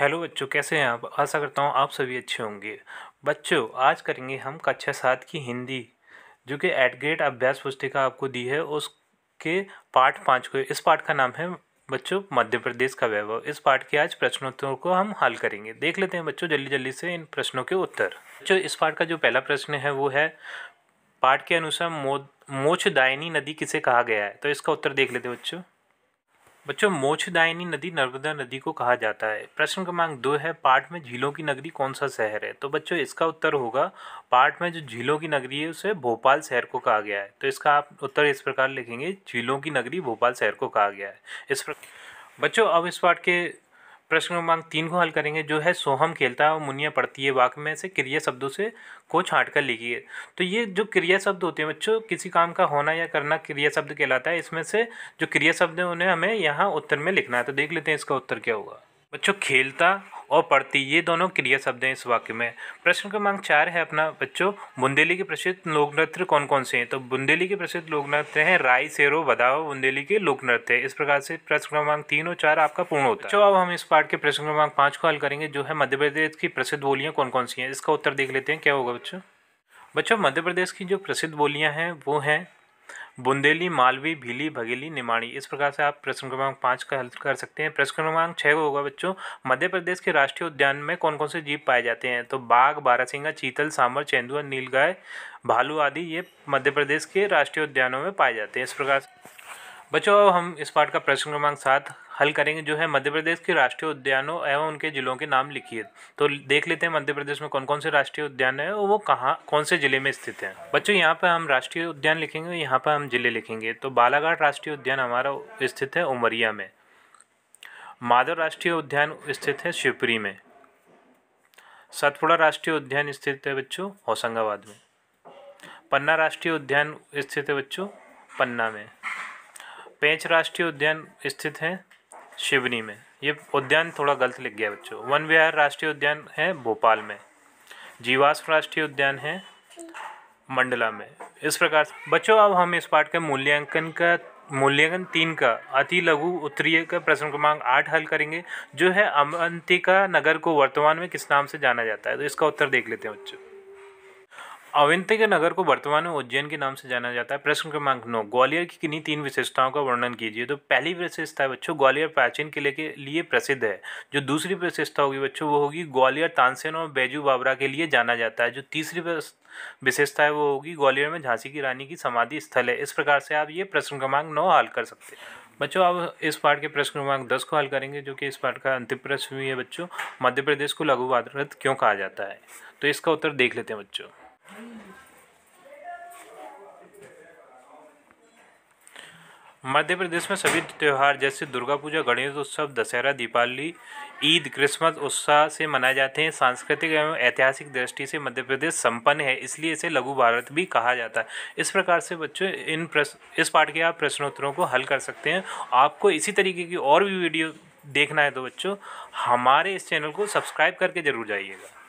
hello बच्चों कैसे हैं आप आशा करता हूँ आप सभी अच्छे होंगे बच्चों आज करेंगे हम कक्षा सात की हिंदी जो कि एट ग्रेड अभ्यास पुस्तिका आपको दी है उसके पार्ट पाँच को इस पाठ का नाम है बच्चों मध्य प्रदेश का वैभव इस पाठ के आज प्रश्नोत्तरों को हम हल करेंगे देख लेते हैं बच्चों जल्दी जल्दी से इन प्रश्नों के उत्तर बच्चों इस पाठ का जो पहला प्रश्न है वो है पाठ के अनुसार मो दायनी नदी किसे कहा गया है तो इसका उत्तर देख लेते हैं बच्चों बच्चों मोक्षदायिनी नदी नर्मदा नदी को कहा जाता है प्रश्न क्रमांक दो है पाठ में झीलों की नगरी कौन सा शहर है तो बच्चों इसका उत्तर होगा पाठ में जो झीलों की नगरी है उसे भोपाल शहर को कहा गया है तो इसका आप उत्तर इस प्रकार लिखेंगे झीलों की नगरी भोपाल शहर को कहा गया है इस प्रकार बच्चों अब इस पाठ के प्रश्न क्रमांक तीन को हल करेंगे जो है सोहम खेलता है और मुनिया पढ़ती है वाक्य में से क्रिया शब्दों से को छाँट कर लिखिए तो ये जो क्रिया शब्द होते हैं बच्चों किसी काम का होना या करना क्रिया शब्द कहलाता है इसमें से जो क्रिया शब्द है उन्हें हमें यहाँ उत्तर में लिखना है तो देख लेते हैं इसका उत्तर क्या होगा बच्चों खेलता और पढ़ती ये दोनों क्रिया शब्द हैं इस वाक्य में प्रश्न क्रमांक चार है अपना बच्चों बुंदेली के प्रसिद्ध लोक नृत्य कौन कौन से हैं तो बुंदेली के प्रसिद्ध लोक नृत्य हैं राय सेरो बदाओ बुंदेली के लोक नृत्य इस प्रकार से प्रश्न क्रमांक तीन और चार आपका पूर्ण होता है चलो अब हम इस पाठ के प्रश्न क्रमांक पाँच को हल करेंगे जो है मध्य प्रदेश की प्रसिद्ध बोलियाँ कौन कौन सी हैं इसका उत्तर देख लेते हैं क्या होगा बच्चों बच्चों मध्य प्रदेश की जो प्रसिद्ध बोलियाँ हैं वो हैं बुंदेली मालवी भीली भगेली निमाणी इस प्रकार से आप प्रश्न क्रमांक पाँच का हल कर सकते हैं प्रश्न क्रमांक छः को होगा बच्चों मध्य प्रदेश के राष्ट्रीय उद्यान में कौन कौन से जीव पाए जाते हैं तो बाघ बारासिंगा चीतल सांबर चेंदुआ नीलगाय भालू आदि ये मध्य प्रदेश के राष्ट्रीय उद्यानों में पाए जाते हैं इस प्रकार से बच्चों अब हम इस पाठ का प्रश्न क्रमांक सात हल करेंगे जो है मध्य प्रदेश के राष्ट्रीय उद्यानों एवं उनके जिलों के नाम लिखिए तो देख लेते हैं मध्य प्रदेश में कौन कौन से राष्ट्रीय उद्यान है और वो कहाँ कौन से जिले में स्थित हैं बच्चों यहाँ पर हम राष्ट्रीय उद्यान लिखेंगे यहाँ पर हम जिले लिखेंगे तो बालाघाट राष्ट्रीय उद्यान हमारा स्थित है उमरिया में माधव राष्ट्रीय उद्यान स्थित है शिवपुरी में सतपुड़ा राष्ट्रीय उद्यान स्थित है बच्चों होशंगाबाद में पन्ना राष्ट्रीय उद्यान स्थित है बच्चों पन्ना में पेंच राष्ट्रीय उद्यान स्थित है शिवनी में ये उद्यान थोड़ा गलत लिख गया बच्चों वन विहार राष्ट्रीय उद्यान है भोपाल में जीवाश्म राष्ट्रीय उद्यान है मंडला में इस प्रकार बच्चों अब हम इस पाठ के मूल्यांकन का मूल्यांकन तीन का अति लघु उत्तरीय का प्रश्न क्रमांक आठ हल करेंगे जो है अमंतिका नगर को वर्तमान में किस नाम से जाना जाता है तो इसका उत्तर देख लेते हैं बच्चों के नगर को वर्तमान में उज्जैन के नाम से जाना जाता है प्रश्न क्रमांक नौ ग्वालियर की किन्हीं तीन विशेषताओं का वर्णन कीजिए तो पहली विशेषता है बच्चों ग्वालियर प्राचीन किले के लिए प्रसिद्ध है जो दूसरी विशेषता होगी बच्चों वो होगी ग्वालियर तानसेन और बैजू बाबरा के लिए जाना जाता है जो तीसरी विशेषता है वो होगी ग्वालियर में झांसी की रानी की समाधि स्थल है इस प्रकार से आप ये प्रश्न क्रमांक नौ हल कर सकते हैं बच्चों अब इस पाठ के प्रश्न क्रमांक दस को हल करेंगे जो कि इस पाठ का अंतिम प्रश्न भी है बच्चों मध्य प्रदेश को लघु भारत क्यों कहा जाता है तो इसका उत्तर देख लेते हैं बच्चों मध्य प्रदेश में सभी त्यौहार जैसे दुर्गा पूजा गणेश उत्सव दशहरा दीपावली ईद क्रिसमस उत्साह से मनाए जाते हैं सांस्कृतिक एवं ऐतिहासिक दृष्टि से मध्य प्रदेश संपन्न है इसलिए इसे लघु भारत भी कहा जाता है इस प्रकार से बच्चों इन प्रश्न इस पाठ के आप प्रश्नोत्तरों को हल कर सकते हैं आपको इसी तरीके की और भी वीडियो देखना है तो बच्चों हमारे इस चैनल को सब्सक्राइब करके ज़रूर जाइएगा